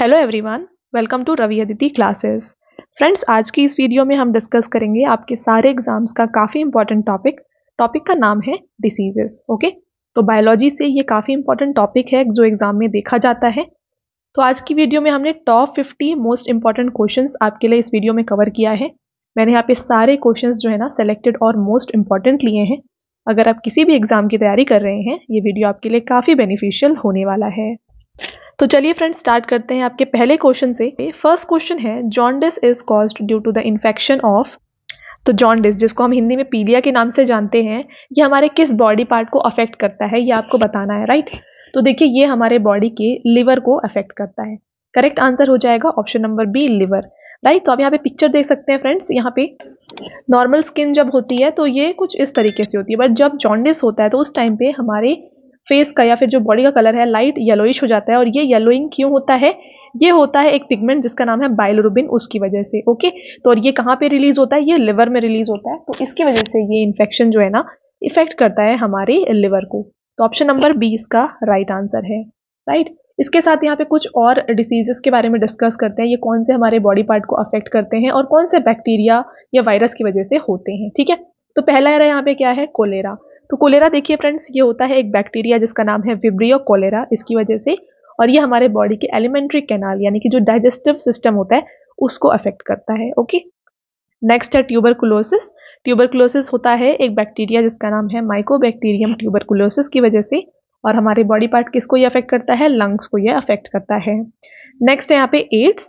Hello everyone welcome to Ravi Aditi classes friends आज की इस वीडियो में हम डिस्कस करेंगे आपके सारे एग्जाम्स का काफ़ी इंपॉर्टेंट टॉपिक टॉपिक का नाम है डिसीजेस ओके तो बायोलॉजी से ये काफ़ी इंपॉर्टेंट टॉपिक है जो एग्जाम में देखा जाता है तो आज की वीडियो में हमने top fifty most important question आपके लिए इस वीडियो में कवर किया है मैंने यहाँ पे सारे क्वेश्चन जो है ना सेलेक्टेड और मोस्ट इंपॉर्टेंट लिए हैं अगर आप किसी भी एग्ज़ाम की तैयारी कर रहे हैं ये वीडियो आपके लिए काफ़ी बेनिफिशियल होने वाला है तो चलिए फ्रेंड्स स्टार्ट करते हैं आपके पहले क्वेश्चन से फर्स्ट क्वेश्चन है jaundice is caused due to the infection of तो जॉन्डिस जिसको हम हिंदी में पीलिया के नाम से जानते हैं ये हमारे किस बॉडी पार्ट को अफेक्ट करता है ये आपको बताना है राइट तो देखिए ये हमारे बॉडी के लिवर को अफेक्ट करता है करेक्ट आंसर हो जाएगा option number B liver right तो आप यहाँ पे पिक्चर देख सकते हैं फ्रेंड्स यहाँ पे नॉर्मल स्किन जब होती है तो ये कुछ इस तरीके से होती है बट जब जॉन्डिस होता है तो उस टाइम पे हमारे फेस का या फिर जो बॉडी का कलर है लाइट येलोइश हो जाता है और ये येलोइंग क्यों होता है ये होता है एक पिगमेंट जिसका नाम है बाइलोरुबिन उसकी वजह से ओके तो और ये कहाँ पे रिलीज होता है ये लिवर में रिलीज होता है तो इसकी वजह से ये इन्फेक्शन जो है ना इफेक्ट करता है हमारे लिवर को तो ऑप्शन नंबर बी इसका राइट आंसर है राइट इसके साथ यहाँ पे कुछ और डिसीजेस के बारे में डिस्कस करते हैं ये कौन से हमारे बॉडी पार्ट को अफेक्ट करते हैं और कौन से बैक्टीरिया या वायरस की वजह से होते हैं ठीक है तो पहला यहाँ पे क्या है कोलेरा तो कोलेरा देखिए फ्रेंड्स ये होता है एक बैक्टीरिया जिसका नाम है विब्रियो कोलेरा इसकी वजह से और ये हमारे बॉडी के एलिमेंट्री कैनाल यानी कि जो डाइजेस्टिव सिस्टम होता है उसको अफेक्ट करता है ओके नेक्स्ट है ट्यूबरकुलोसिस ट्यूबरकुलोसिस होता है एक बैक्टीरिया जिसका नाम है माइकोबैक्टीरियम ट्यूबरकुलोसिस की वजह से और हमारे बॉडी पार्ट किसको ये अफेक्ट करता है लंग्स को ये अफेक्ट करता है नेक्स्ट है यहाँ पे एड्स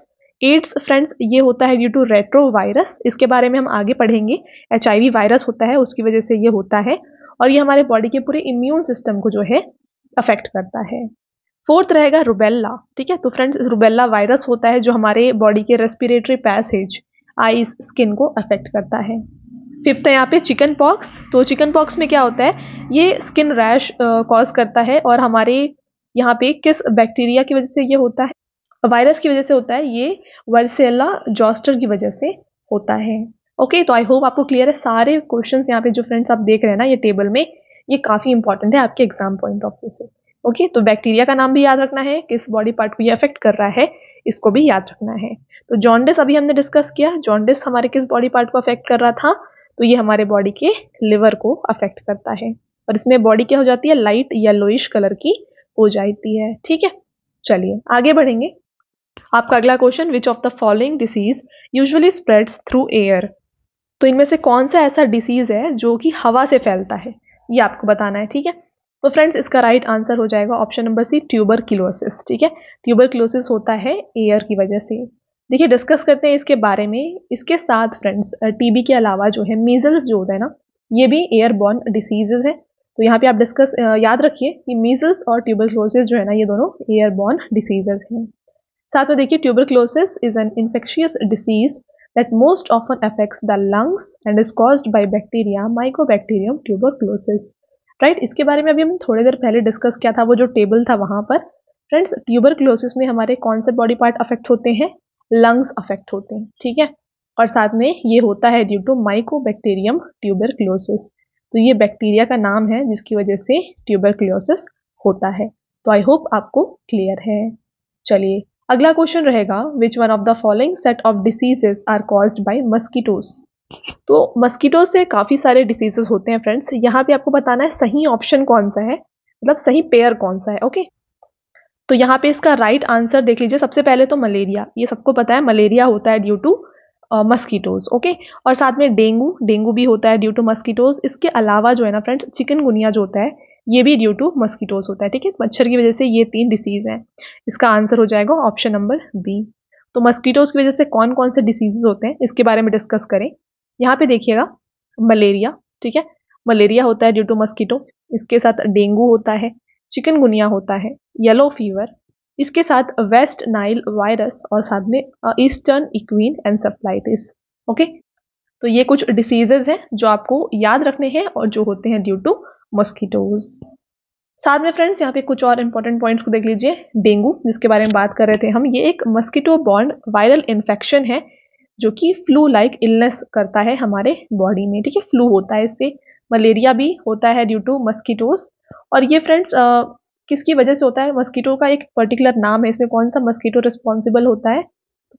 एड्स फ्रेंड्स ये होता है ड्यू टू रेट्रो वायरस इसके बारे में हम आगे पढ़ेंगे एच वायरस होता है उसकी वजह से ये होता है और ये हमारे बॉडी के पूरे इम्यून सिस्टम को जो है अफेक्ट करता है फोर्थ रहेगा रुबेला ठीक है तो फ्रेंड्स रुबेला वायरस होता है जो हमारे बॉडी के रेस्पिरेटरी पैसेज आईज स्किन को अफेक्ट करता है फिफ्थ है यहाँ पे चिकन पॉक्स तो चिकन पॉक्स में क्या होता है ये स्किन रैश कॉज करता है और हमारे यहाँ पे किस बैक्टीरिया की वजह से ये होता है वायरस की वजह से होता है ये वर्सेला जॉस्टर की वजह से होता है ओके तो आई होप आपको क्लियर है सारे क्वेश्चन यहाँ पे जो फ्रेंड्स आप देख रहे हैं ना ये टेबल में ये काफ़ी इंपॉर्टेंट है आपके एग्जाम पॉइंट ऑफ व्यू से ओके तो बैक्टीरिया का नाम भी याद रखना है किस बॉडी पार्ट को ये अफेक्ट कर रहा है इसको भी याद रखना है तो जॉन्डिस अभी हमने डिस्कस किया जॉन्डिस हमारे किस बॉडी पार्ट को अफेक्ट कर रहा था तो ये हमारे बॉडी के लिवर को अफेक्ट करता है और इसमें बॉडी क्या हो जाती है लाइट येलोइश कलर की हो जाती है ठीक है चलिए आगे बढ़ेंगे आपका अगला question which of the following disease usually spreads through air तो इनमें से कौन सा ऐसा डिसीज़ है जो कि हवा से फैलता है ये आपको बताना है ठीक है तो फ्रेंड्स इसका राइट आंसर हो जाएगा option number C tuberculosis ठीक है ट्यूबर क्लोसिस होता है एयर की वजह से देखिए डिस्कस करते हैं इसके बारे में इसके साथ फ्रेंड्स टीबी के अलावा जो है मीजल्स जो होता है ना ये भी एयर बॉर्न डिसीजेज है तो यहाँ पे आप डिस्कस याद रखिए कि मीजल्स और ट्यूबर क्लोसिस जो है ना ये दोनों एयर बॉर्न डिसीजेज हैं साथ में देखिए tuberculosis is an infectious disease that most often affects the lungs and is caused by bacteria mycobacterium tuberculosis right right? इसके बारे में अभी हम थोड़ी देर पहले डिस्कस किया था वो जो टेबल था वहाँ पर फ्रेंड्स ट्यूबर क्लोसिस में हमारे कौन से बॉडी पार्ट अफेक्ट होते हैं लंग्स अफेक्ट होते हैं ठीक है और साथ में ये होता है due to mycobacterium tuberculosis तो ये बैक्टीरिया का नाम है जिसकी वजह से ट्यूबर क्लोसिस होता है तो आई होप आपको क्लियर है चलिए अगला क्वेश्चन रहेगा which one of the following set of diseases are caused by mosquitoes तो मस्कीटोज से काफ़ी सारे डिसीजेस होते हैं फ्रेंड्स यहाँ पे आपको बताना है सही ऑप्शन कौन सा है मतलब सही पेयर कौन सा है ओके तो यहाँ पे इसका राइट right आंसर देख लीजिए सबसे पहले तो मलेरिया ये सबको पता है मलेरिया होता है ड्यू टू मस्कीटोज ओके और साथ में डेंगू डेंगू भी होता है ड्यू टू मस्कीटोज इसके अलावा जो है ना फ्रेंड्स चिकनगुनिया जो होता है ये भी ड्यू टू मस्कीटोज होता है ठीक है मच्छर की वजह से ये तीन डिसीज हैं इसका आंसर हो जाएगा ऑप्शन नंबर बी तो मस्कीटोज की वजह से कौन कौन से डिसीजेज होते हैं इसके बारे में डिस्कस करें यहाँ पे देखिएगा मलेरिया ठीक है मलेरिया होता है ड्यू टू मस्कीटो इसके साथ डेंगू होता है चिकनगुनिया होता है येलो फीवर इसके साथ वेस्ट नाइल वायरस और साथ में ईस्टर्न इक्वीन एनसेफ्लाइटिस ओके तो ये कुछ डिसीजेज हैं जो आपको याद रखने हैं और जो होते हैं ड्यू टू मस्कीटोज साथ में फ्रेंड्स यहाँ पे कुछ और इंपॉर्टेंट पॉइंट्स को देख लीजिए डेंगू जिसके बारे में बात कर रहे थे हम ये एक मस्कीटो बॉन्ड वायरल इन्फेक्शन है जो कि फ्लू लाइक इलनेस करता है हमारे बॉडी में ठीक है फ्लू होता है इससे मलेरिया भी होता है ड्यू टू मस्कीटोज और ये फ्रेंड्स किसकी वजह से होता है मस्कीटो का एक पर्टिकुलर नाम है इसमें कौन सा मस्कीटो रिस्पॉन्सिबल होता है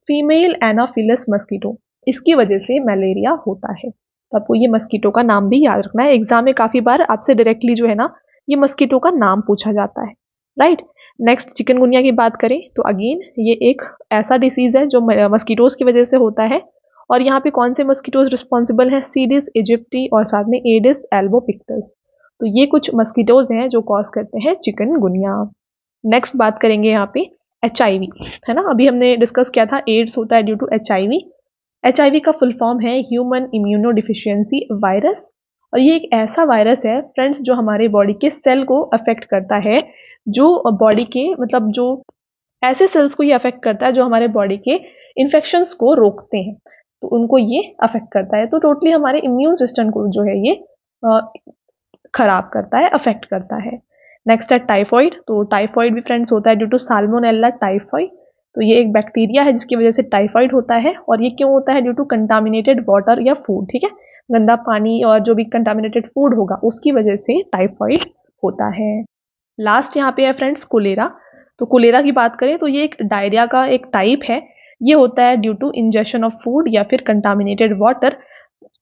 फीमेल एनाफिलस मस्कीटो इसकी वजह से मलेरिया होता है तो आपको ये मस्कीटो का नाम भी याद रखना है एग्जाम में काफ़ी बार आपसे डायरेक्टली जो है ना ये मस्कीटो का नाम पूछा जाता है राइट नेक्स्ट चिकनगुनिया की बात करें तो अगेन ये एक ऐसा डिसीज़ है जो मस्कीटोज़ की वजह से होता है और यहाँ पे कौन से मस्कीटोज रिस्पॉन्सिबल हैं सीडिस इजिप्टी और साथ में एडिस एल्बो पिक्टस तो ये कुछ मस्कीटोज हैं जो कॉज करते हैं चिकन गुनिया नेक्स्ट बात करेंगे यहाँ पे एच है ना अभी हमने डिस्कस किया था एड्स होता है ड्यू टू एच एच का फुल फॉर्म है ह्यूमन इम्यूनो डिफिशियंसी वायरस और ये एक ऐसा वायरस है फ्रेंड्स जो हमारे बॉडी के सेल को अफेक्ट करता है जो बॉडी के मतलब जो ऐसे सेल्स को ये अफेक्ट करता है जो हमारे बॉडी के इन्फेक्शंस को रोकते हैं तो उनको ये अफेक्ट करता है तो टोटली हमारे इम्यून सिस्टम को जो है ये ख़राब करता है अफेक्ट करता है नेक्स्ट है टाइफॉइड तो टाइफॉइड भी फ्रेंड्स होता है ड्यू टू साल्मोनेला टाइफॉइड तो ये एक बैक्टीरिया है जिसकी वजह से टाइफाइड होता है और ये क्यों होता है ड्यू टू कंटामिनेटेड वाटर या फूड ठीक है गंदा पानी और जो भी कंटामिनेटेड फूड होगा उसकी वजह से टाइफाइड होता है लास्ट यहाँ पे है फ्रेंड्स कोलेरा तो कोलेरा की बात करें तो ये एक डायरिया का एक टाइप है ये होता है due to injection of food या फिर कंटामिनेटेड वाटर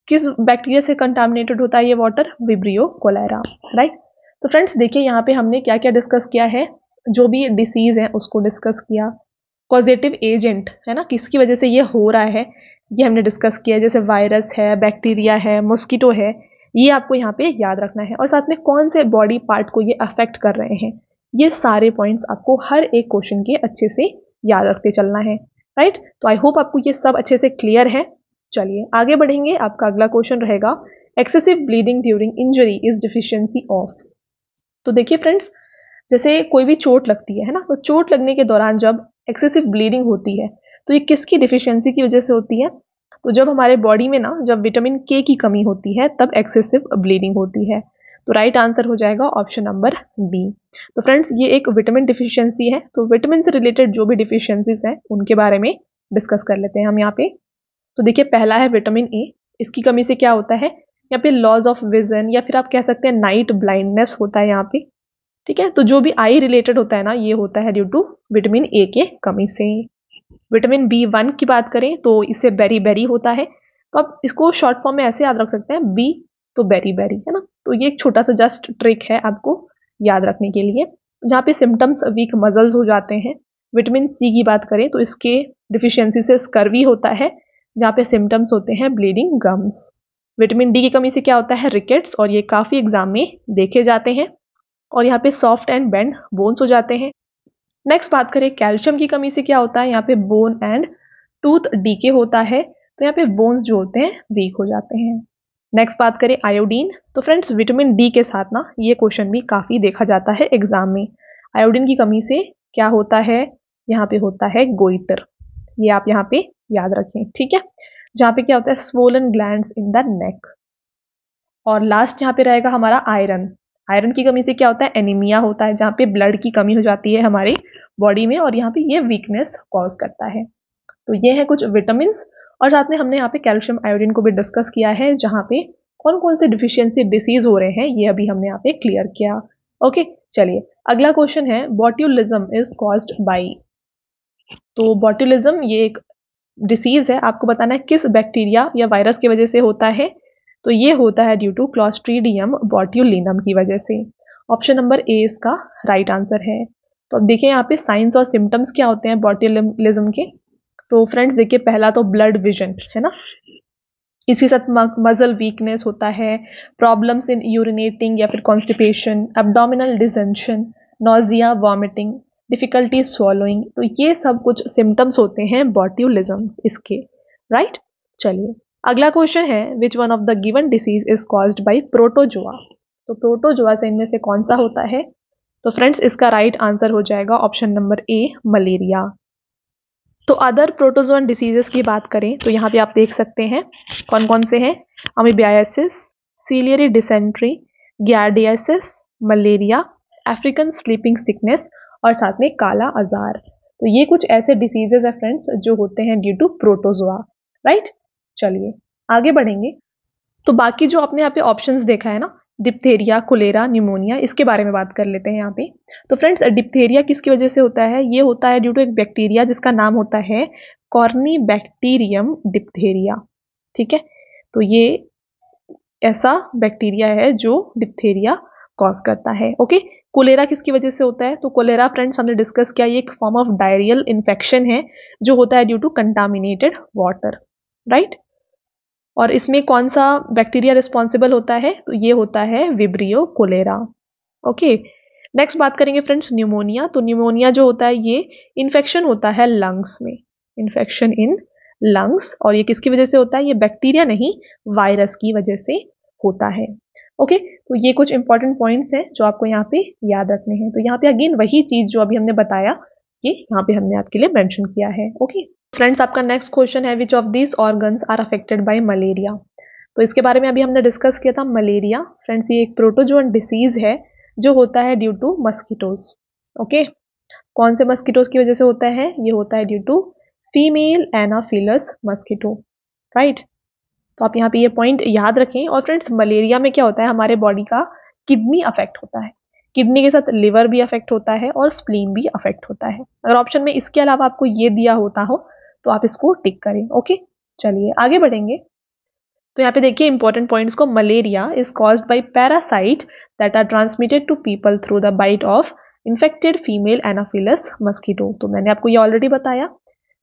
किस बैक्टीरिया से कंटामिनेटेड होता है ये वाटर विब्रियो कोलेरा राइट तो फ्रेंड्स देखिए यहाँ पे हमने क्या क्या डिस्कस किया है जो भी डिसीज़ है उसको डिस्कस किया कॉजेटिव एजेंट है ना किसकी वजह से ये हो रहा है ये हमने डिस्कस किया जैसे वायरस है बैक्टीरिया है मॉस्किटो है ये आपको यहाँ पे याद रखना है और साथ में कौन से बॉडी पार्ट को ये अफेक्ट कर रहे हैं ये सारे पॉइंट्स आपको हर एक क्वेश्चन के अच्छे से याद रखते चलना है राइट तो आई होप आपको ये सब अच्छे से क्लियर है चलिए आगे बढ़ेंगे आपका अगला क्वेश्चन रहेगा excessive bleeding during injury is deficiency of तो देखिए फ्रेंड्स जैसे कोई भी चोट लगती है है ना तो चोट लगने के दौरान जब एक्सेसिव ब्लीडिंग होती है तो ये किसकी डिफिशियंसी की वजह से होती है तो जब हमारे बॉडी में ना जब विटामिन के की कमी होती है तब एक्सेसिव ब्लीडिंग होती है तो राइट आंसर हो जाएगा ऑप्शन नंबर बी तो फ्रेंड्स ये एक विटामिन डिफिशियंसी है तो विटामिन से रिलेटेड जो भी डिफिशियंसीज हैं उनके बारे में डिस्कस कर लेते हैं हम यहाँ पे तो देखिए पहला है विटामिन ए इसकी कमी से क्या होता है या फिर लॉस ऑफ विजन या फिर आप कह सकते हैं नाइट ब्लाइंडनेस होता है यहाँ पे ठीक है तो जो भी आई रिलेटेड होता है ना ये होता है ड्यू टू विटामिन ए के कमी से विटामिन बी वन की बात करें तो इससे बेरी बेरी होता है तो आप इसको शॉर्ट फॉर्म में ऐसे याद रख सकते हैं बी तो बेरी बेरी है ना तो ये एक छोटा सा जस्ट ट्रिक है आपको याद रखने के लिए जहाँ पे सिम्टम्स वीक मजल्स हो जाते हैं विटामिन सी की बात करें तो इसके डिफिशियंसी से स्कर्वी होता है जहाँ पे सिम्टम्स होते हैं ब्लीडिंग गम्स विटामिन डी की कमी से क्या होता है रिकेट्स और ये काफ़ी एग्जाम में देखे जाते हैं और यहाँ पे सॉफ्ट एंड बेंड बोन्स हो जाते हैं नेक्स्ट बात करें कैल्शियम की कमी से क्या होता है यहाँ पे बोन एंड टूथ डीके होता है तो यहाँ पे बोन्स जो होते हैं वीक हो जाते हैं नेक्स्ट बात करें आयोडीन तो फ्रेंड्स विटामिन डी के साथ ना ये क्वेश्चन भी काफ़ी देखा जाता है एग्जाम में आयोडीन की कमी से क्या होता है यहाँ पे होता है गोइटर ये आप यहाँ पे याद रखें ठीक है जहाँ पे क्या होता है swollen gland in the neck और लास्ट यहाँ पे रहेगा हमारा आयरन आयरन की कमी से क्या होता है एनीमिया होता है जहाँ पे ब्लड की कमी हो जाती है हमारी बॉडी में और यहाँ पे ये वीकनेस कॉज करता है तो ये है कुछ विटामिन और साथ में हमने यहाँ पे कैल्शियम आयोडीन को भी डिस्कस किया है जहाँ पे कौन कौन से डिफिशियंसी डिसीज हो रहे हैं ये अभी हमने यहाँ पे क्लियर किया ओके चलिए अगला क्वेश्चन है बॉट्यूलिज्म इज कॉज बाई तो बॉट्यूलिज्म ये एक डिसीज है आपको बताना है किस बैक्टीरिया या वायरस की वजह से होता है तो ये होता है ड्यू टू क्लॉस्ट्रीडियम बॉट्यूलिनम की वजह से ऑप्शन नंबर ए इसका राइट right आंसर है तो अब देखिए यहाँ पे साइंस और सिम्टम्स क्या होते हैं बॉट्यूलिज्म के तो फ्रेंड्स देखिए पहला तो ब्लड विजन है ना इसके साथ मजल वीकनेस होता है प्रॉब्लम्स इन यूरिनेटिंग या फिर constipation abdominal distension nausea vomiting difficulty swallowing तो ये सब कुछ सिम्टम्स होते हैं बॉट्यूलिज्म इसके राइट चलिए अगला क्वेश्चन है which one of the given disease is caused by protozoa तो प्रोटोजोआ से इनमें से कौन सा होता है तो फ्रेंड्स इसका राइट right आंसर हो जाएगा ऑप्शन नंबर ए मलेरिया तो अदर प्रोटोजोन डिसीजेस की बात करें तो यहाँ पे आप देख सकते हैं कौन कौन से हैं amoebiasis ciliary dysentery giardiasis malaria African sleeping sickness और साथ में काला आजार तो ये कुछ ऐसे डिसीजेज है फ्रेंड्स जो होते हैं ड्यू टू प्रोटोजोआ राइट चलिए आगे बढ़ेंगे तो बाकी जो आपने यहाँ पे ऑप्शन देखा है ना डिप्थेरिया कोलेरा न्यूमोनिया इसके बारे में बात कर लेते हैं यहाँ पे तो फ्रेंड्स डिप्थेरिया किसकी वजह से होता है ये होता है ड्यू टू एक बैक्टीरिया जिसका नाम होता है कॉर्नी बैक्टीरियम डिप्थेरिया ठीक है तो ये ऐसा बैक्टीरिया है जो डिप्थेरिया कॉज करता है ओके कोलेरा किसकी वजह से होता है तो कोलेरा फ्रेंड्स हमने डिस्कस किया ये एक फॉर्म ऑफ डायरियल इन्फेक्शन है जो होता है due to contaminated water right और इसमें कौन सा बैक्टीरिया रिस्पॉन्सिबल होता है तो ये होता है विब्रियो कोलेरा ओके नेक्स्ट बात करेंगे फ्रेंड्स न्यूमोनिया तो न्यूमोनिया जो होता है ये इन्फेक्शन होता है लंग्स में इन्फेक्शन इन लंग्स और ये किसकी वजह से होता है ये बैक्टीरिया नहीं वायरस की वजह से होता है ओके okay, तो ये कुछ इंपॉर्टेंट पॉइंट्स हैं जो आपको यहाँ पे याद रखने हैं तो यहाँ पे अगेन वही चीज़ जो अभी हमने बताया ये यहाँ पे हमने आपके लिए मैंशन किया है ओके okay? फ्रेंड्स आपका नेक्स्ट क्वेश्चन है which of these organs are affected by malaria तो इसके बारे में अभी हमने डिस्कस किया था मलेरिया फ्रेंड्स ये एक प्रोटोजोन डिसीज है जो होता है ड्यू टू मस्कीटोज ओके कौन से मस्कीटोज की वजह से होता है ये होता है due to female Anopheles mosquito right तो आप यहाँ पे ये पॉइंट याद रखें और फ्रेंड्स मलेरिया में क्या होता है हमारे बॉडी का किडनी अफेक्ट होता है किडनी के साथ लिवर भी अफेक्ट होता है और स्प्लीन भी अफेक्ट होता है अगर ऑप्शन में इसके अलावा आपको ये दिया होता हो तो आप इसको टिक करें ओके चलिए आगे बढ़ेंगे तो यहाँ पे देखिए इंपॉर्टेंट पॉइंट्स को malaria is cause by parasite that are transmitted to people through the bite of infected female Anopheles mosquito तो मैंने आपको ये ऑलरेडी बताया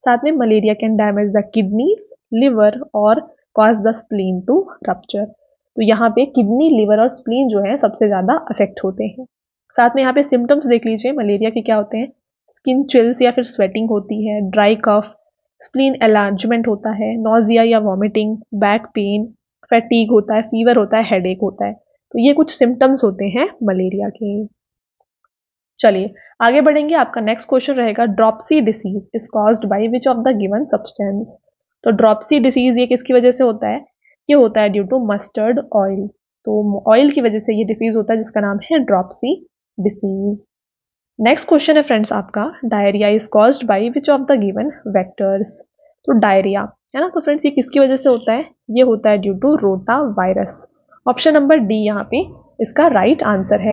साथ में malaria can damage the kidneys liver और cause the spleen to rupture तो यहाँ पे किडनी लिवर और स्प्लीन जो है सबसे ज़्यादा अफेक्ट होते हैं साथ में यहाँ पे सिम्टम्स देख लीजिए मलेरिया के क्या होते हैं स्किन चिल्स या फिर स्वेटिंग होती है ड्राई कफ स्प्लीन एलार्जमेंट होता है नोजिया या वॉमिटिंग बैक पेन फैटीग होता है फीवर होता है हेडेक होता है तो ये कुछ सिम्टम्स होते हैं मलेरिया के चलिए आगे बढ़ेंगे आपका नेक्स्ट क्वेश्चन रहेगा dropsy disease is caused by which of the given substance तो ड्रॉपसी डिसीज ये किसकी वजह से होता है ये होता है ड्यू टू मस्टर्ड ऑयल तो ऑयल की वजह से ये डिसीज होता है जिसका नाम है ड्रॉपसी डिसीज नेक्स्ट क्वेश्चन है फ्रेंड्स आपका diarrhoea is caused by which of the given vectors तो डायरिया है ना तो फ्रेंड्स ये किसकी वजह से होता है ये होता है due to rota virus option number D यहाँ पे इसका राइट right आंसर है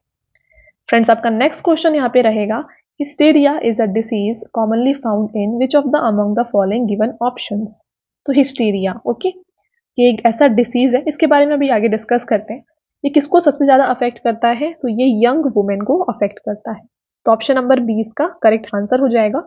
फ्रेंड्स आपका नेक्स्ट क्वेश्चन यहाँ पे रहेगा hysteria is a disease commonly found in which of the among the following given option तो हिस्टेरिया ओके ये एक ऐसा डिसीज है इसके बारे में अभी आगे डिस्कस करते हैं ये किसको सबसे ज़्यादा अफेक्ट करता है तो ये यंग वुमेन को अफेक्ट करता है तो ऑप्शन नंबर बीस का करेक्ट आंसर हो जाएगा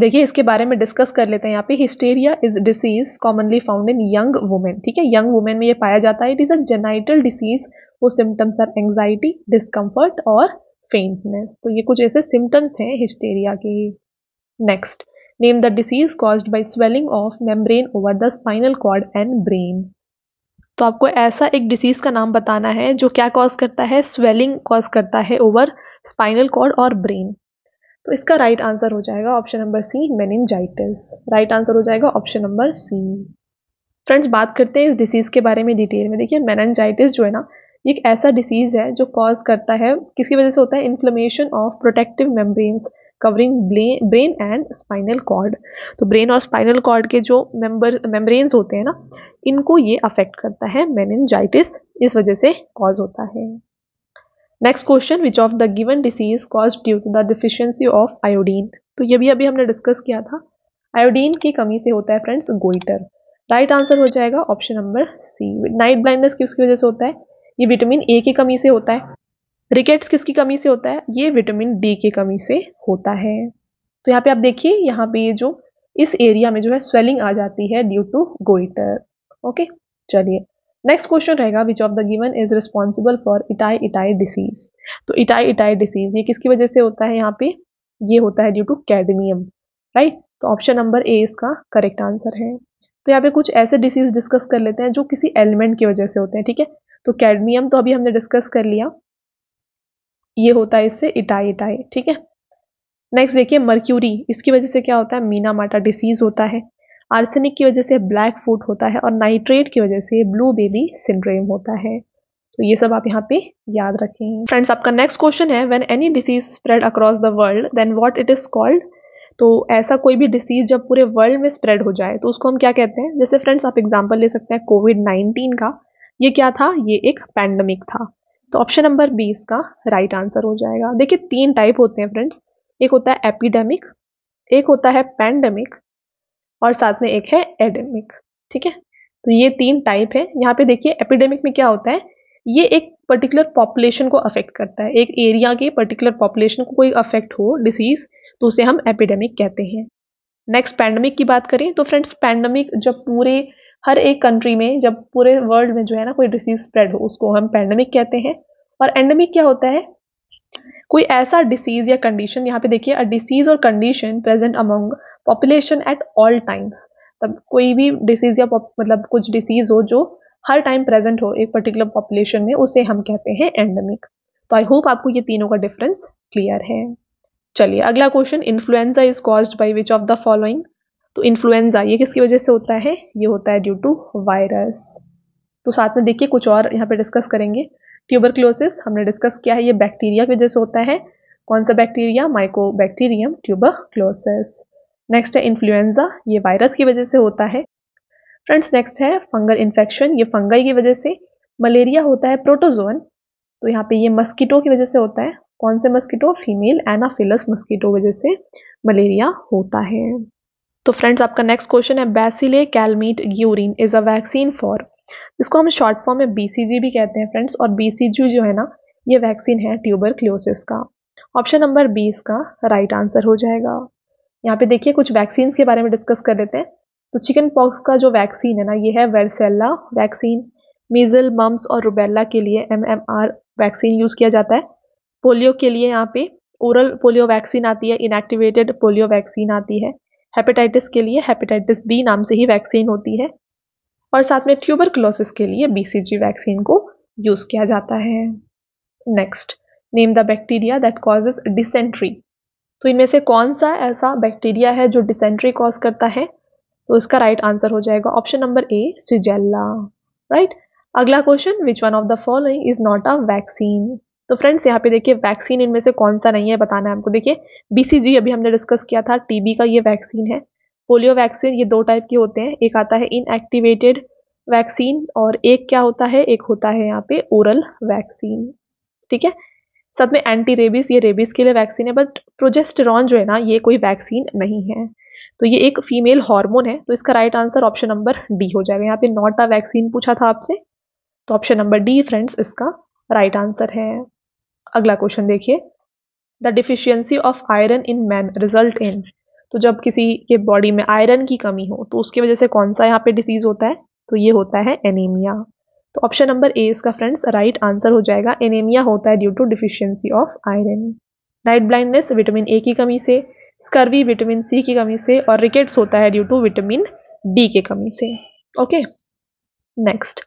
देखिए इसके बारे में डिस्कस कर लेते हैं यहाँ पे hysteria is disease commonly found in young women ठीक है यंग वुमेन में ये पाया जाता है it is a genital disease वो सिम्टम्स आर एंगजाइटी डिस्कम्फर्ट और फेंटनेस तो ये कुछ ऐसे सिम्टम्स हैं हिस्टेरिया के next name the disease caused by swelling of membrane over the spinal cord and brain तो आपको ऐसा एक डिसीज़ का नाम बताना है जो क्या कॉज करता है स्वेलिंग कॉज करता है ओवर स्पाइनल कॉर्ड और ब्रेन तो इसका राइट right आंसर हो जाएगा option number C meningitis right answer हो जाएगा ऑप्शन नंबर सी फ्रेंड्स बात करते हैं इस डिसीज़ के बारे में डिटेल में देखिए मेनजाइटिस जो है ना एक ऐसा डिसीज़ है जो कॉज करता है किसकी वजह से होता है inflammation of protective membranes covering brain and spinal cord तो ब्रेन और स्पाइनल कॉर्ड के जो मेम्बर मेम्ब्रेन्स होते हैं ना इनको ये अफेक्ट करता है मेनिनजाइटिस इस वजह से कॉज होता है next question which of the given disease cause due to the deficiency of iodine तो ये भी अभी हमने डिस्कस किया था आयोडीन की कमी से होता है फ्रेंड्स गोइटर राइट आंसर हो जाएगा option number C night blindness किसकी वजह से होता है ये विटामिन ए की कमी से होता है रिकेट्स किसकी कमी से होता है ये विटामिन डी की कमी से होता है तो यहाँ पे आप देखिए यहाँ पे जो इस एरिया में जो है स्वेलिंग आ जाती है ड्यू टू गोइटर ओके चलिए नेक्स्ट क्वेश्चन रहेगा which of the given is responsible for itai itai disease तो इटाई इटाई डिसीज ये किसकी वजह से होता है यहाँ पे ये होता है ड्यू टू कैडमियम राइट तो ऑप्शन नंबर ए इसका करेक्ट आंसर है तो यहाँ पे कुछ ऐसे डिसीज डिस्कस कर लेते हैं जो किसी एलिमेंट की वजह से होते हैं ठीक है तो कैडमियम तो अभी हमने डिस्कस कर लिया ये होता है इससे इटाई इटाई ठीक है नेक्स्ट देखिए मर्क्यूरी इसकी वजह से क्या होता है मीना माटा डिसीज होता है आर्सेनिक की वजह से ब्लैक फूट होता है और नाइट्रेट की वजह से ब्लू बेबी सिंड्रेम होता है तो ये सब आप यहाँ पे याद रखें फ्रेंड्स आपका नेक्स्ट क्वेश्चन है when any disease spread across the world then what it is called तो ऐसा कोई भी डिसीज जब पूरे वर्ल्ड में स्प्रेड हो जाए तो उसको हम क्या कहते हैं जैसे फ्रेंड्स आप एग्जाम्पल ले सकते हैं कोविड नाइन्टीन का ये क्या था ये एक पैंडमिक था तो ऑप्शन नंबर बी इसका राइट आंसर हो जाएगा देखिए तीन टाइप होते हैं फ्रेंड्स एक होता है एपिडेमिक एक होता है पैंडमिक और साथ में एक है एडेमिक ठीक है तो ये तीन टाइप है यहाँ पे देखिए एपिडेमिक में क्या होता है ये एक पर्टिकुलर पॉपुलेशन को अफेक्ट करता है एक एरिया के पर्टिकुलर पॉपुलेशन को कोई अफेक्ट हो डिसीज तो उसे हम एपिडेमिक कहते हैं नेक्स्ट पैंडमिक की बात करें तो फ्रेंड्स पैंडमिक जब पूरे हर एक कंट्री में जब पूरे वर्ल्ड में जो है ना कोई डिसीज स्प्रेड हो उसको हम पैंडमिक कहते हैं और एंडमिक क्या होता है कोई ऐसा डिसीज या कंडीशन यहाँ पे देखिए अ डिसीज और condition present among population at all times तब कोई भी डिसीज या मतलब कुछ डिसीज हो जो हर टाइम प्रेजेंट हो एक पर्टिकुलर पॉपुलेशन में उसे हम कहते हैं एंडेमिक तो आई होप आपको ये तीनों का डिफरेंस क्लियर है चलिए अगला question influenza is caused by which of the following तो इन्फ्लुएंजा ये किसकी वजह से होता है ये होता है ड्यू टू वायरस तो साथ में देखिए कुछ और यहाँ पे डिस्कस करेंगे ट्यूबरक्लोसिस हमने डिस्कस किया है ये बैक्टीरिया की वजह से होता है कौन सा bacteria mycobacterium tuberculosis next है इन्फ्लुएंजा ये वायरस की वजह से होता है फ्रेंड्स नेक्स्ट है फंगल इन्फेक्शन ये फंगल की वजह से मलेरिया होता है प्रोटोजोन तो यहाँ पे ये मस्कीटो की वजह से होता है कौन से मस्कीटो फीमेल एनाफिलस मस्कीटो वजह से मलेरिया होता है तो फ्रेंड्स आपका नेक्स्ट क्वेश्चन है bacille Calmette Guerin is a vaccine for इसको हम शॉर्ट फॉर्म में बीसीजी भी कहते हैं फ्रेंड्स और बीसीजी जो है ना ये वैक्सीन है ट्यूबर क्लियोसिस का ऑप्शन नंबर बी इसका राइट आंसर हो जाएगा यहाँ पे देखिए कुछ वैक्सीन के बारे में डिस्कस कर लेते हैं तो चिकन पॉक्स का जो वैक्सीन है ना ये है वेरसेला वैक्सीन मीजल मम्स और रुबेला के लिए M M R vaccine use किया जाता है पोलियो के लिए यहाँ पे ओरल पोलियो वैक्सीन आती है इनएक्टिवेटेड पोलियो वैक्सीन आती है हेपेटाइटिस के लिए हेपेटाइटिस बी नाम से ही वैक्सीन होती है और साथ में ट्यूबर क्लोसिस के लिए बीसीजी वैक्सीन को यूज़ किया जाता है next name the bacteria that causes dysentery तो इनमें से कौन सा ऐसा बैक्टीरिया है जो डिसेंट्री कॉज करता है तो उसका राइट right आंसर हो जाएगा option number A shigella right अगला question which one of the following is not a vaccine तो फ्रेंड्स यहाँ पे देखिए वैक्सीन इनमें से कौन सा नहीं है बताना है हमको देखिए बीसीजी अभी हमने डिस्कस किया था टीबी का ये वैक्सीन है पोलियो वैक्सीन ये दो टाइप के होते हैं एक आता है इनएक्टिवेटेड वैक्सीन और एक क्या होता है एक होता है यहाँ पे ओरल वैक्सीन ठीक है साथ में एंटी रेबीज ये रेबीज के लिए वैक्सीन है बट प्रोजेस्टेरॉन जो है ना ये कोई वैक्सीन नहीं है तो ये एक फीमेल हार्मोन है तो इसका right answer option number D हो जाएगा यहाँ पे नोटा वैक्सीन पूछा था आपसे तो ऑप्शन नंबर डी फ्रेंड्स इसका राइट आंसर है अगला क्वेश्चन देखिए the deficiency of iron in man result in तो जब किसी के बॉडी में आयरन की कमी हो तो उसकी वजह से कौन सा यहाँ पे डिसीज होता है तो ये होता है एनीमिया तो ऑप्शन नंबर ए इसका फ्रेंड्स राइट आंसर हो जाएगा एनेमिया होता है due to deficiency of iron night blindness vitamin A की कमी से स्कर्वी विटामिन सी की कमी से और रिकेट्स होता है ड्यू टू विटामिन डी के कमी से okay next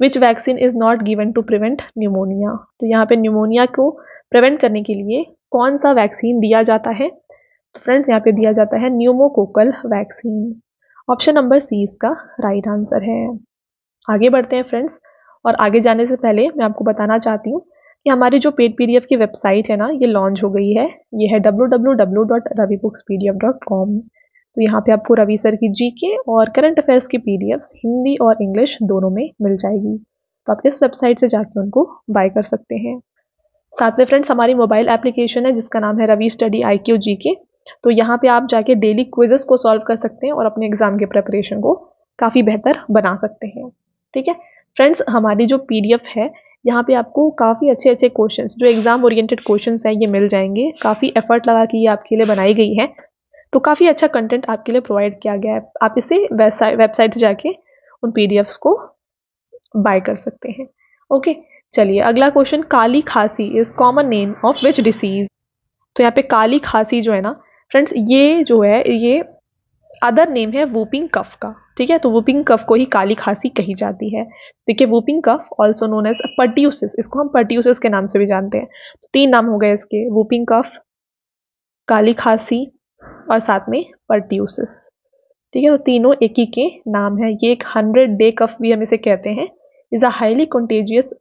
which vaccine is not given to prevent pneumonia तो यहाँ पे न्यूमोनिया को प्रिवेंट करने के लिए कौन सा वैक्सीन दिया जाता है तो फ्रेंड्स यहाँ पे दिया जाता है pneumococcal vaccine option number C इसका राइट आंसर है आगे बढ़ते हैं फ्रेंड्स और आगे जाने से पहले मैं आपको बताना चाहती हूँ कि हमारी जो पेड पीडीएफ की वेबसाइट है ना ये लॉन्च हो गई है ये है कॉम तो यहाँ पे आपको रवि सर की जीके और करंट अफेयर्स की पीडीएफ्स हिंदी और इंग्लिश दोनों में मिल जाएगी तो आप इस वेबसाइट से जाके उनको बाय कर सकते हैं साथ में फ्रेंड्स हमारी मोबाइल एप्लीकेशन है जिसका नाम है Ravi study I Q G K तो यहाँ पर आप जाके डेली क्विजेस को सॉल्व कर सकते हैं और अपने एग्ज़ाम के प्रेपरेशन को काफ़ी बेहतर बना सकते हैं ठीक है फ्रेंड्स हमारी जो पीडीएफ है यहाँ पे आपको काफ़ी अच्छे अच्छे क्वेश्चंस जो एग्ज़ाम ओरिएंटेड क्वेश्चंस हैं ये मिल जाएंगे काफ़ी एफर्ट लगा के ये आपके लिए बनाई गई है तो काफ़ी अच्छा कंटेंट आपके लिए प्रोवाइड किया गया है आप इसे वेबसाइट वेबसाइट से जाके उन पी को बाय कर सकते हैं ओके चलिए अगला क्वेश्चन काली खांसी is common name of which disease तो यहाँ पे काली खांसी जो है ना फ्रेंड्स ये जो है ये अदर नेम है वूपिंग कफ का ठीक है तो वूपिंग कफ को ही काली खांसी कही जाती है देखिए whooping cough also known as pertussis इसको हम पर्ट्यूसिस के नाम से भी जानते हैं तो तीन नाम हो गए इसके वूपिंग कफ काली खांसी और साथ में पर्ट्यूसिस ठीक है तो तीनों एक ही के नाम है ये एक हंड्रेड डे कफ भी हम इसे कहते हैं is a highly contagious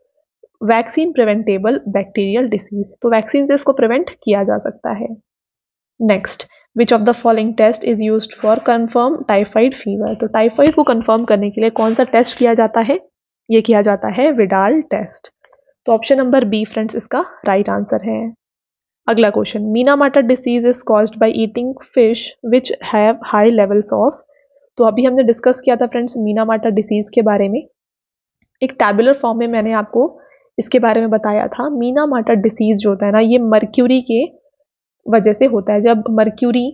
vaccine preventable bacterial disease तो वैक्सीन से इसको प्रिवेंट किया जा सकता है next which of the following test is use for confirm typhoid fever तो टाइफाइड को कन्फर्म करने के लिए कौन सा टेस्ट किया जाता है ये किया जाता है विडाल टेस्ट तो ऑप्शन नंबर बी फ्रेंड्स इसका राइट right आंसर है अगला question Minamata disease is caused by eating fish which have high levels of तो अभी हमने डिस्कस किया था फ्रेंड्स मीना माटर डिसीज के बारे में एक टैबुलर फॉर्म में मैंने आपको इसके बारे में बताया था मीना माटर डिसीज जो होता है ना ये मर्क्यूरी के वजह से होता है जब मर्क्यूरी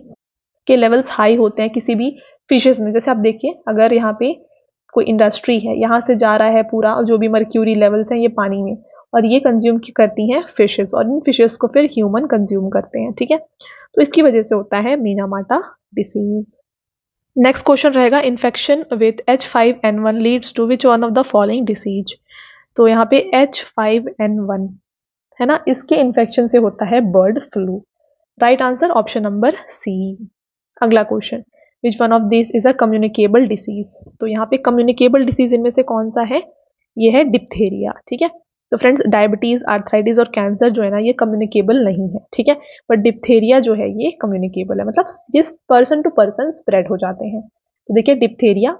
के लेवल्स हाई होते हैं किसी भी फिशेज में जैसे आप देखिए अगर यहाँ पे कोई इंडस्ट्री है यहाँ से जा रहा है पूरा जो भी मर्क्यूरी लेवल्स हैं ये पानी में और ये कंज्यूम करती हैं फिशेज और इन फिशेज को फिर ह्यूमन कंज्यूम करते हैं ठीक है तो इसकी वजह से होता है मीनामाटा डिसीज़ नेक्स्ट क्वेश्चन रहेगा infection with H five N one leads to which one of the following disease तो यहाँ पे एच फाइव एन वन है ना इसके इन्फेक्शन से होता है bird flu right answer option number C अगला question which one of this is a communicable disease तो यहाँ पे कम्युनिकेबल डिसीज इनमें से कौन सा है ये है डिप्थेरिया ठीक है तो फ्रेंड्स डायबिटीज आर्थराइटिस और कैंसर जो है ना ये कम्युनिकेबल नहीं है ठीक है बट डिप्थेरिया जो है ये कम्युनिकेबल है मतलब जिस पर्सन टू पर्सन स्प्रेड हो जाते हैं तो देखिए डिप्थेरिया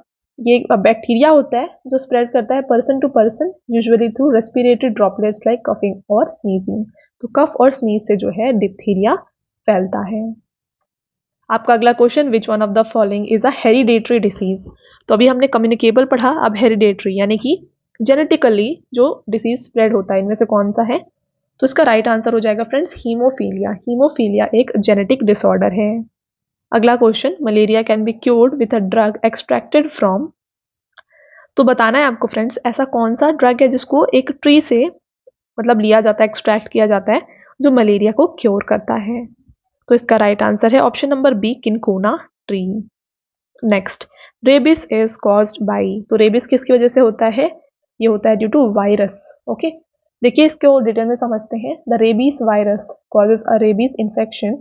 ये बैक्टीरिया होता है जो स्प्रेड करता है person to person usually through respiratory droplets like coughing और स्नीजिंग तो कफ और स्नीज से जो है डिप्थीरिया फैलता है आपका अगला question which one of the following is a hereditary disease तो अभी हमने कम्युनिकेबल पढ़ा अब हेरिडेटरी यानी कि जेनेटिकली जो डिसीज स्प्रेड होता है इनमें से कौन सा है तो इसका राइट right आंसर हो जाएगा फ्रेंड्स हीमोफीलिया हीमोफीलिया एक जेनेटिक डिसऑर्डर है अगला question malaria can be cured with a drug extracted from तो बताना है आपको फ्रेंड्स ऐसा कौन सा ड्रग है जिसको एक ट्री से मतलब लिया जाता है एक्सट्रैक्ट किया जाता है जो मलेरिया को क्योर करता है तो इसका राइट आंसर है option number B cinchona tree next rabies is caused by तो रेबिस किसकी वजह से होता है ये होता है ड्यू टू वायरस ओके देखिए इसके और डिटेल में समझते हैं the rabies virus causes a rabies infection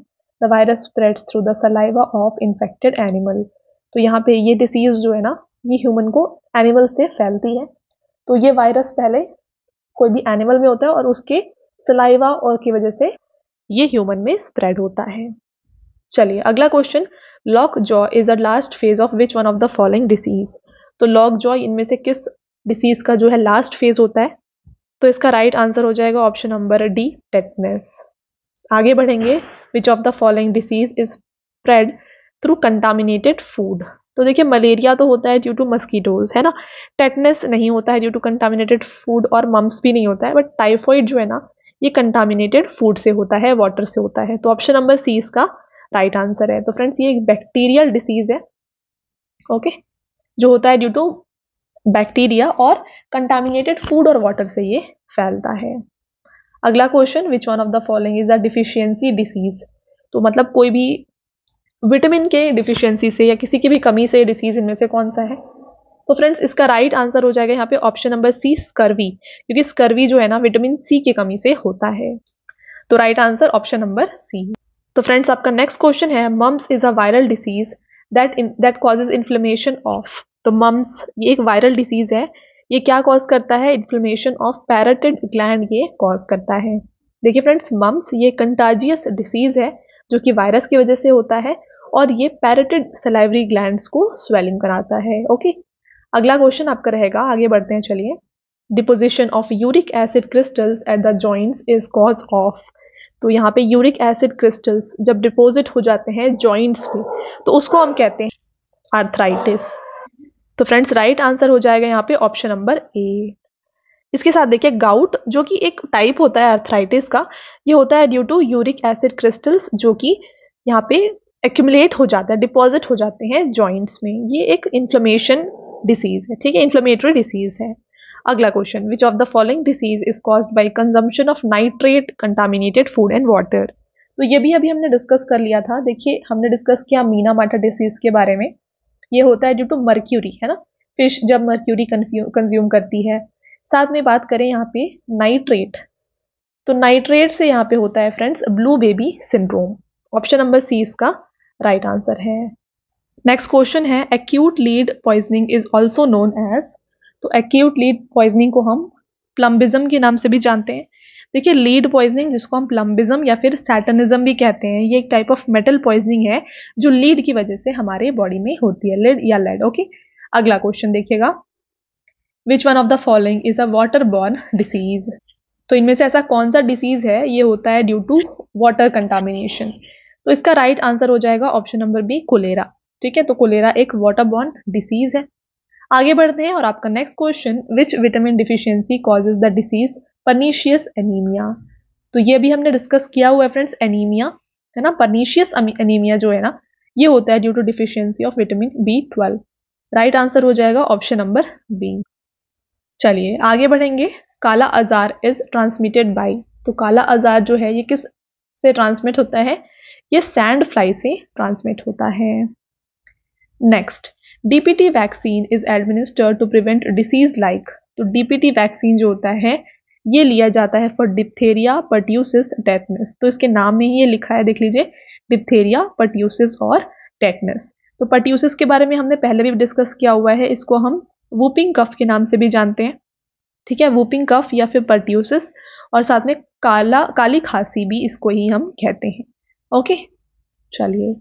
the virus spreads through the saliva of infected animal तो यहाँ पे ये डिसीज जो है ना ये ह्यूमन को एनिमल से फैलती है तो ये वायरस पहले कोई भी एनिमल में होता है और उसके सलाइवा और की वजह से ये ह्यूमन में स्प्रेड होता है चलिए अगला question lockjaw is a last phase of which one of the following disease तो लॉक जॉ इनमें से किस डिसीज का जो है लास्ट फेज होता है तो इसका राइट right आंसर हो जाएगा ऑप्शन नंबर डी टेटनेस आगे बढ़ेंगे which of the following disease is spread through contaminated food तो देखिए मलेरिया तो होता है ड्यू टू मस्कीटोज है ना टेटनेस नहीं होता है ड्यू टू कंटामिनेटेड फूड और मम्स भी नहीं होता है बट टाइफॉइड जो है ना ये कंटामिनेटेड फूड से होता है वाटर से होता है तो ऑप्शन नंबर सी इसका राइट आंसर है तो फ्रेंड्स ये एक बैक्टीरियल डिसीज है ओके okay? जो होता है ड्यू टू बैक्टीरिया और कंटामिनेटेड फूड और वाटर से ये फैलता है अगला question which one of the following is the deficiency disease तो मतलब कोई भी विटामिन के डिफिशियंसी से या किसी की भी कमी से डिसीज इनमें से कौन सा है तो फ्रेंड्स इसका राइट आंसर हो जाएगा यहाँ पे ऑप्शन नंबर सी स्कर्वी क्योंकि स्कर्वी जो है ना विटामिन सी की कमी से होता है तो right answer option number C तो फ्रेंड्स आपका नेक्स्ट क्वेश्चन है mumps is a viral disease that that causes inflammation of तो मम्स ये एक वायरल डिसीज है ये क्या कॉज करता है इन्फ्लेमेशन ऑफ पैरेटेड ग्लैंड ये कॉज करता है देखिए फ्रेंड्स मम्स ये कंटाजियस डिसीज है जो कि वायरस की वजह से होता है और ये पैरेटेड सलाइवरी ग्लैंड को स्वेलिंग कराता है ओके अगला क्वेश्चन आपका रहेगा आगे बढ़ते हैं चलिए deposition of uric acid crystals at the joints is cause of तो यहाँ पे यूरिक एसिड क्रिस्टल्स जब डिपोजिट हो जाते हैं जॉइंट्स पे तो उसको हम कहते हैं आर्थराइटिस तो फ्रेंड्स राइट आंसर हो जाएगा यहाँ पे ऑप्शन नंबर ए इसके साथ देखिए गाउट जो कि एक टाइप होता है आर्थराइटिस का ये होता है due to uric acid crystals जो कि यहाँ पे एक्यूमुलेट हो जाता है डिपॉजिट हो जाते हैं जॉइंट्स में ये एक इन्फ्लेमेशन डिसीज है ठीक है इन्फ्लेमेटरी डिसीज है अगला question which of the following disease is cause by consumption of nitrate contaminated food and water तो ये भी अभी हमने डिस्कस कर लिया था देखिए हमने डिस्कस किया मीना माटा डिसीज के बारे में ये होता है ड्यू टू मर्क्यूरी है ना फिश जब मर्क्यूरी कंज्यूम करती है साथ में बात करें यहाँ पे नाइट्रेट तो नाइट्रेट से यहाँ पे होता है friends blue baby syndrome option number C इसका राइट right आंसर है नेक्स्ट क्वेश्चन है acute lead poisoning is also known as तो एक्यूट लीड पॉइजनिंग को हम प्लम्बिज्म के नाम से भी जानते हैं देखिए लीड पॉइजनिंग जिसको हम प्लम्बिज्म या फिर सैटनिज्म भी कहते हैं ये एक टाइप ऑफ मेटल पॉइजनिंग है जो लीड की वजह से हमारे बॉडी में होती है लेड या लेड ओके अगला क्वेश्चन देखिएगा which one of the following is a water borne disease तो इनमें से ऐसा कौन सा डिसीज है ये होता है ड्यू टू वाटर कंटामिनेशन तो इसका राइट right आंसर हो जाएगा ऑप्शन नंबर बी कोलेरा ठीक है तो कोलेरा एक वाटर डिसीज है आगे बढ़ते हैं और आपका next question which vitamin deficiency causes the disease pernicious anaemia तो ये भी हमने डिस्कस किया हुआ है फ्रेंड्स एनीमिया है ना पर्नीशियस एनीमिया जो है ना ये होता है due to deficiency of vitamin B twelve right answer हो जाएगा ऑप्शन नंबर बी चलिए आगे बढ़ेंगे काला आजार इज ट्रांसमिटेड बाई तो काला आजार जो है ये किस से ट्रांसमिट होता है ये सैंड फ्लाई से ट्रांसमिट होता है next DPT vaccine is administer to prevent disease like तो डीपीटी वैक्सीन जो होता है ये लिया जाता है फॉर डिप्थेरिया पर्ट्यूसिस टेटनस तो इसके नाम में ही ये लिखा है देख लीजिए डिप्थेरिया पर्ट्यूसिस और टेटनस तो पर्ट्यूसिस के बारे में हमने पहले भी डिस्कस किया हुआ है इसको हम वूपिंग कफ के नाम से भी जानते हैं ठीक है वूपिंग कफ या फिर पर्ट्यूसिस और साथ में काला काली खांसी भी इसको ही हम कहते हैं ओके चलिए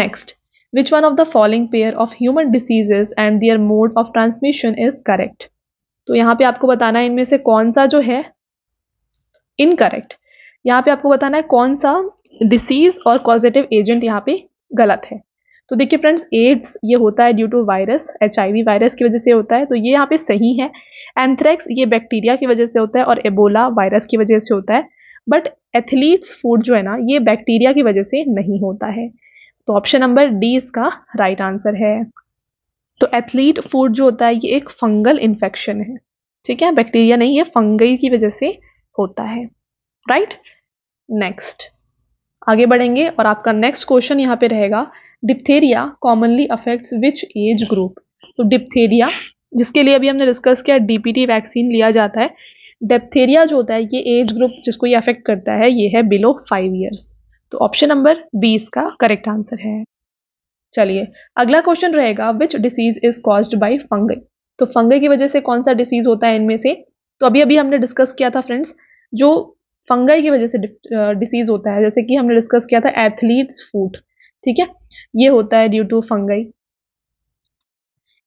next Which one of the following pair of human diseases and their mode of transmission is correct? तो यहाँ पे आपको बताना है इनमें से कौन सा जो है इनकरेक्ट यहाँ पे आपको बताना है कौन सा डिसीज और कॉजेटिव एजेंट यहाँ पे गलत है तो देखिए फ्रेंड्स एड्स ये होता है due to virus H virus की वजह से होता है तो ये यहाँ पे सही है एंथ्रेक्स ये बैक्टीरिया की वजह से होता है और एबोला वायरस की वजह से होता है बट एथलीट्स फूड जो है ना ये बैक्टीरिया की वजह से नहीं होता है तो ऑप्शन नंबर डी इसका राइट आंसर है तो एथलीट फूड जो होता है ये एक फंगल इन्फेक्शन है ठीक है बैक्टीरिया नहीं है फंगई की वजह से होता है राइट नेक्स्ट आगे बढ़ेंगे और आपका नेक्स्ट क्वेश्चन यहाँ पे रहेगा diphtheria commonly affects which age group तो डिप्थेरिया जिसके लिए अभी हमने डिस्कस किया डीपीटी वैक्सीन लिया जाता है डिप्थेरिया जो होता है ये एज ग्रुप जिसको ये अफेक्ट करता है ये है बिलो फाइव ईयर्स तो ऑप्शन नंबर बी इसका करेक्ट आंसर है चलिए अगला क्वेश्चन रहेगा which disease is caused by fungi तो फंगई की वजह से कौन सा डिसीज होता है इनमें से तो अभी अभी हमने डिस्कस किया था फ्रेंड्स जो फंगई की वजह से डिसीज होता है जैसे कि हमने डिस्कस किया था एथलीट्स फूट ठीक है ये होता है ड्यू टू फंगई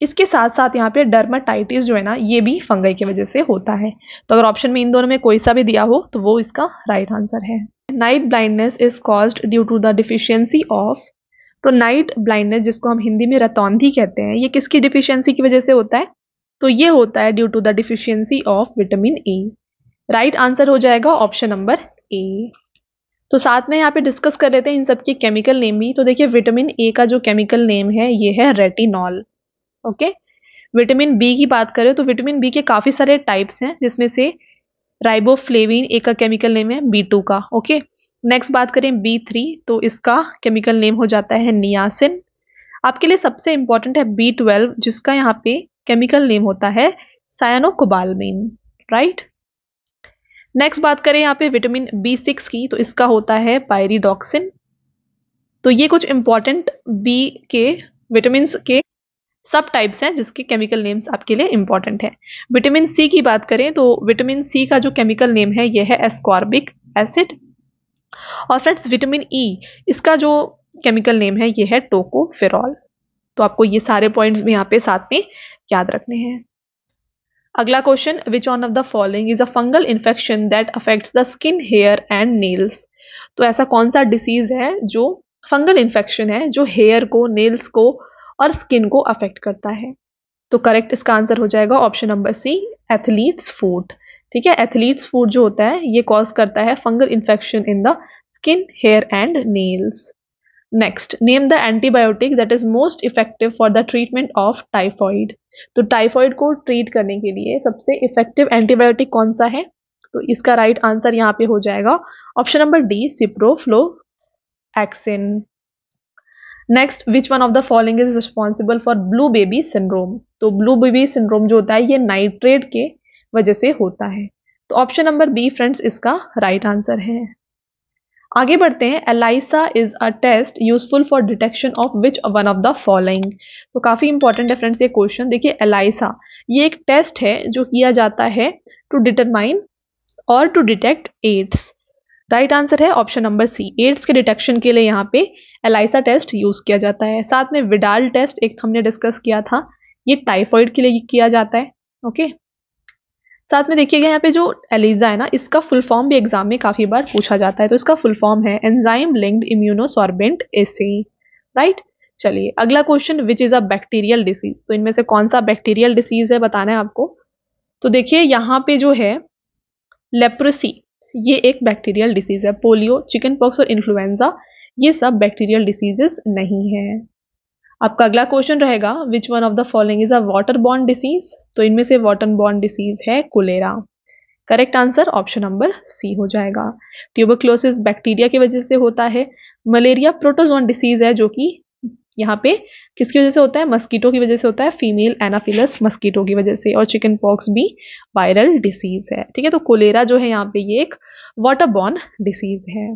इसके साथ साथ यहाँ पे डर्माटाइटिस जो है ना ये भी फंगई की वजह से होता है तो अगर ऑप्शन में इन दोनों में कोई सा भी दिया हो तो वो इसका राइट आंसर है night blindness is caused due to the deficiency of तो नाइट ब्लाइंडनेस जिसको हम हिंदी में रतौंधी कहते हैं ये किसकी डिफिशियंसी की वजह से होता है तो ये होता है due to the deficiency of vitamin A right answer हो जाएगा ऑप्शन नंबर ए तो साथ में यहाँ पे डिस्कस कर रहे थे इन सबके केमिकल नेम भी तो देखिए विटामिन ए का जो केमिकल नेम है ये है रेटिनॉल ओके विटामिन बी की बात करें तो विटामिन बी के काफ़ी सारे टाइप्स हैं जिसमें से राइबोफ्लेविन एक का केमिकल नेम है बी टू का ओके नेक्स्ट बात करें बी थ्री तो इसका केमिकल नेम हो जाता है नियासिन आपके लिए सबसे इम्पॉर्टेंट है बी ट्वेल्व जिसका यहाँ पे केमिकल नेम होता है सायनोकोबालमिन राइट नेक्स्ट बात करें यहाँ पे विटामिन बी सिक्स की तो इसका होता है पायरीडॉक्सिन तो ये कुछ इम्पॉर्टेंट बी के विटामिन के सब टाइप्स हैं जिसके केमिकल नेम्स आपके लिए इंपॉर्टेंट हैं विटामिन सी की बात करें तो विटामिन सी का जो केमिकल नेम है यह है एस्कॉर्बिक एसिड और फ्रेंड्स विटामिन ई इसका जो केमिकल नेम है यह है टोकोफेरॉल तो आपको ये सारे पॉइंट्स भी यहाँ पे साथ में याद रखने हैं अगला question which one of the following is a fungal infection that affects the skin hair and nails तो ऐसा कौन सा डिसीज है जो फंगल इन्फेक्शन है जो हेयर को नेल्स को और स्किन को अफेक्ट करता है तो करेक्ट इसका आंसर हो जाएगा option number C athlete's foot ठीक है एथलीट्स फूड जो होता है ये कॉज करता है fungal infection in the skin hair and nails next name the antibiotic that is most effective for the treatment of typhoid तो टाइफॉइड को ट्रीट करने के लिए सबसे इफेक्टिव एंटीबायोटिक कौन सा है तो इसका राइट right आंसर यहाँ पे हो जाएगा option number D ciprofloxacin next which one of the following is responsible for blue baby syndrome तो ब्लू बेबी सिंड्रोम जो होता है ये नाइट्रेट के वजह से होता है तो ऑप्शन नंबर बी फ्रेंड्स इसका राइट right आंसर है आगे बढ़ते हैं ELISA is a test useful for detection of which one of the following तो काफ़ी इंपॉर्टेंट है फ्रेंड्स ये क्वेश्चन देखिए एलाइसा ये एक टेस्ट है जो किया जाता है टू डिटरमाइन और to detect AIDS right right answer है ऑप्शन नंबर सी एड्स के डिटेक्शन के लिए यहाँ पे एलाइसा टेस्ट यूज किया जाता है साथ में विडाल टेस्ट एक हमने डिस्कस किया था ये टाइफॉइड के लिए किया जाता है ओके साथ में देखिएगा यहाँ पे जो एलिजा है ना इसका फुल फॉर्म भी एग्जाम में काफी बार पूछा जाता है तो इसका फुल फॉर्म है enzyme linked immunosorbent assay right चलिए अगला question which is a bacterial disease तो इनमें से कौन सा बैक्टीरियल डिसीज है बताना है आपको तो देखिए यहाँ पे जो है लेप्रोसी ये एक बैक्टीरियल डिसीज है पोलियो चिकन पॉक्स और इन्फ्लुएंजा ये सब बैक्टीरियल डिसीजेस नहीं हैं आपका अगला क्वेश्चन रहेगा which one of the following is a water borne disease तो इनमें से वाटर बॉर्न डिसीज है cholera correct answer option number C हो जाएगा ट्यूबरक्लोसिस बैक्टीरिया की वजह से होता है मलेरिया प्रोटोजोन डिसीज है जो कि यहाँ पे किसकी वजह से होता है मस्कीटो की वजह से होता है फीमेल एनाफिलस मस्कीटो की वजह से और चिकन पॉक्स भी वायरल डिसीज है ठीक है तो कोलेरा जो है यहाँ पे ये एक वाटर बॉर्न डिसीज है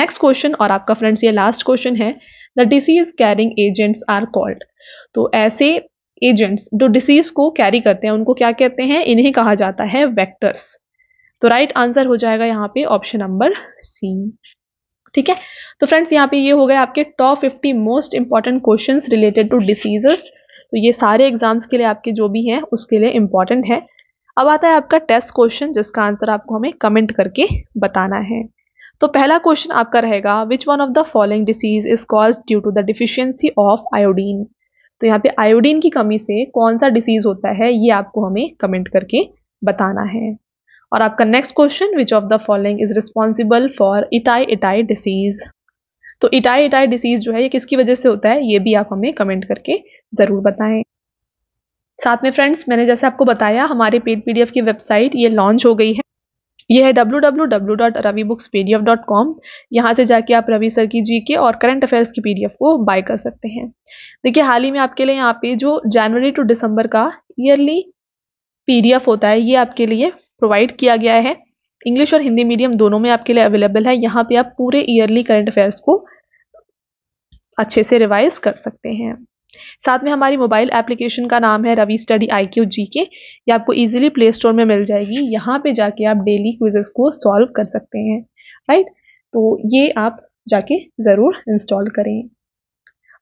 नेक्स्ट क्वेश्चन और आपका फ्रेंड्स ये लास्ट क्वेश्चन है the disease carrying agents are called तो ऐसे एजेंट्स जो डिसीज को कैरी करते हैं उनको क्या कहते हैं इन्हें कहा जाता है वेक्टर्स तो राइट right आंसर हो जाएगा यहाँ पे ऑप्शन नंबर सी ठीक है तो फ्रेंड्स यहाँ पे ये हो गए आपके top fifty most important question related to diseases तो ये सारे एग्जाम्स के लिए आपके जो भी हैं उसके लिए इंपॉर्टेंट है अब आता है आपका टेस्ट क्वेश्चन जिसका आंसर आपको हमें कमेंट करके बताना है तो पहला क्वेश्चन आपका रहेगा which one of the following disease is cause due to the deficiency of iodine तो यहाँ पे आयोडीन की कमी से कौन सा डिसीज होता है ये आपको हमें कमेंट करके बताना है और आपका next question which of the following is responsible for itai itai disease तो इटाई इटाई डिसीज जो है ये किसकी वजह से होता है ये भी आप हमें कमेंट करके ज़रूर बताएं साथ में फ्रेंड्स मैंने जैसे आपको बताया हमारे पेड पीडीएफ की वेबसाइट ये लॉन्च हो गई है ये है W W W dot Ravi books com यहाँ से जाके आप रवि सर की जी के और करंट अफेयर्स की पीडीएफ को बाय कर सकते हैं देखिए हाल ही में आपके लिए यहाँ पे जो जनवरी टू दिसंबर का ईयरली पीडीएफ होता है ये आपके लिए प्रोवाइड किया गया है इंग्लिश और हिंदी मीडियम दोनों में आपके लिए अवेलेबल है यहाँ पे आप पूरे ईयरली करंट अफेयर्स को अच्छे से रिवाइज कर सकते हैं साथ में हमारी मोबाइल एप्लीकेशन का नाम है Ravi study I Q G K ये आपको इजीली प्ले स्टोर में मिल जाएगी यहाँ पे जाके आप डेली क्विजेस को सॉल्व कर सकते हैं राइट तो ये आप जाके ज़रूर इंस्टॉल करें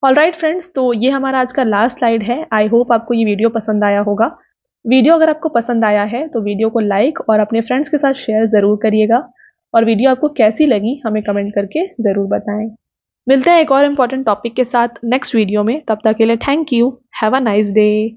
ऑल राइट फ्रेंड्स तो ये हमारा आज का लास्ट स्लाइड है आई होप आपको ये वीडियो पसंद आया होगा वीडियो अगर आपको पसंद आया है तो वीडियो को लाइक और अपने फ्रेंड्स के साथ शेयर ज़रूर करिएगा और वीडियो आपको कैसी लगी हमें कमेंट करके ज़रूर बताएं मिलते हैं एक और इम्पॉर्टेंट टॉपिक के साथ नेक्स्ट वीडियो में तब तक के लिए thank you have a nice day